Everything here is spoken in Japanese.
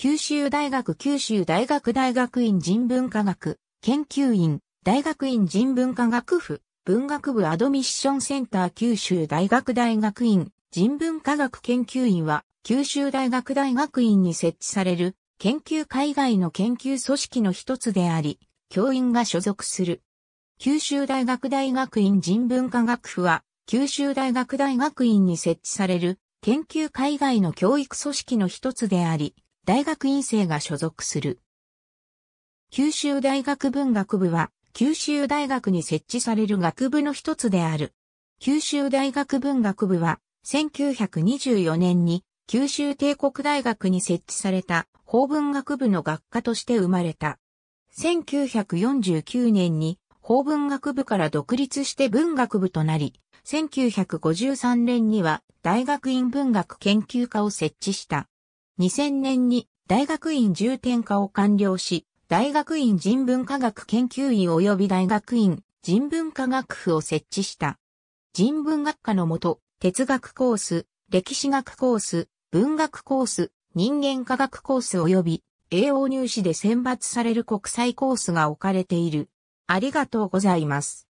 九州大学九州大学大学院人文科学研究院大学院人文科学府文学部アドミッションセンター九州大学大学院人文科学研究院は九州大学大学院に設置される研究海外の研究組織の一つであり、教員が所属する。九州大学大学院人文科学府は九州大学大学院に設置される研究海外の教育組織の一つであり、大学院生が所属する。九州大学文学部は、九州大学に設置される学部の一つである。九州大学文学部は、1924年に九州帝国大学に設置された法文学部の学科として生まれた。1949年に法文学部から独立して文学部となり、1953年には大学院文学研究科を設置した。2000年に大学院重点化を完了し、大学院人文科学研究院及び大学院人文科学府を設置した。人文学科のもと、哲学コース、歴史学コース、文学コース、人間科学コース及び栄養入試で選抜される国際コースが置かれている。ありがとうございます。